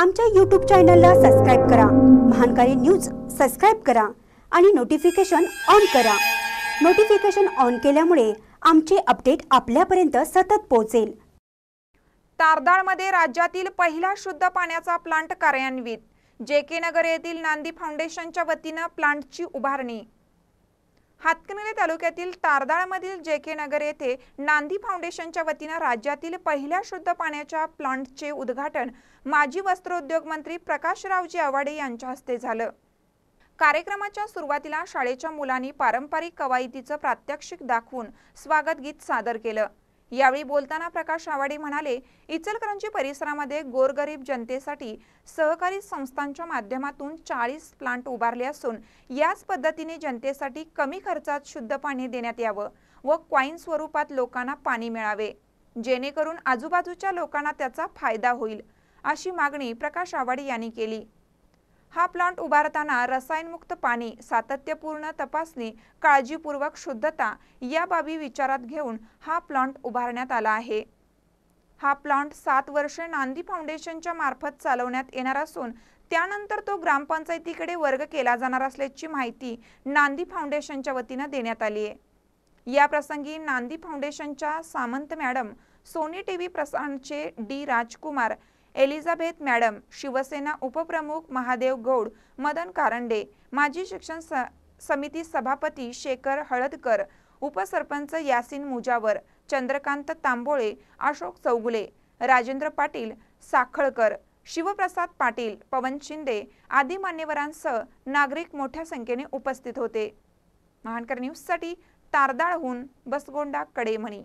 आमच्या यूट्यूब चॅनलला सबस्क्राईब करा महानकारी न्यूज सबस्क्राईब करा आणि नोटिफिकेशन ऑन करा नोटिफिकेशन ऑन केल्यामुळे आमचे अपडेट आपल्यापर्यंत सतत पोहोचेल तारदाळमध्ये राज्यातील पहिला शुद्ध पाण्याचा प्लांट कार्यान्वित जे के नगर येथील नांदी फाउंडेशनच्या वतीनं प्लांटची उभारणी हातकणंगले तालुक्यातील तारदाळमधील जे के नगर येथे नांदी फाउंडेशनच्या वतीनं राज्यातील पहिल्या शुद्ध पाण्याच्या प्लांटचे उद्घाटन माजी वस्त्रोद्योग मंत्री प्रकाशरावजी आवाडे यांच्या हस्ते झालं कार्यक्रमाच्या सुरुवातीला शाळेच्या मुलांनी पारंपरिक कवायतीचं प्रात्यक्षिक दाखवून स्वागत गीत सादर केलं यावेळी बोलताना प्रकाश आवाडे म्हणाले इचलकरंजी परिसरामध्ये गोरगरीब जनतेसाठी सहकारी संस्थांच्या माध्यमातून चाळीस प्लांट उभारले असून याच पद्धतीने जनतेसाठी कमी खर्चात शुद्ध पाणी देण्यात यावं व क्वाईन स्वरूपात लोकांना पाणी मिळावे जेणेकरून आजूबाजूच्या लोकांना त्याचा फायदा होईल अशी मागणी प्रकाश आवाडे यांनी केली हा प्लांट उभारताना रसायनमुक्त पाणी सातत्यपूर्ण तपासणी काळजीपूर्वक शुद्धता या बाबी विचारात घेऊन हा प्लांट उभारण्यात आला आहे हा प्लांट सात वर्षे नांदी फाउंडेशनच्या मार्फत चालवण्यात येणार असून त्यानंतर तो ग्रामपंचायतीकडे वर्ग केला जाणार असल्याची माहिती नांदी फाउंडेशनच्या वतीनं देण्यात आली आहे या प्रसंगी नांदी फाउंडेशनच्या सामंत मॅडम सोनी टीव्ही प्रसारणचे D Rajkumar Elizabeth madam Shivsena उपप्रमुख महादेव गौड मदन कारंडे माजी शिक्षण समिती सभापती शेखर हळदकर उपसरपंच यासिन मुजावर चंद्रकांत तांबोळे अशोक चौगुले राजेंद्र पाटील साखळकर शिवप्रसाद पाटील पवन शिंदे आदी मान्यवरांसह नागरिक मोठ्या संख्येने उपस्थित होते महानकर न्यूजसाठी तारदाळहून बसगोंडा कडेमणी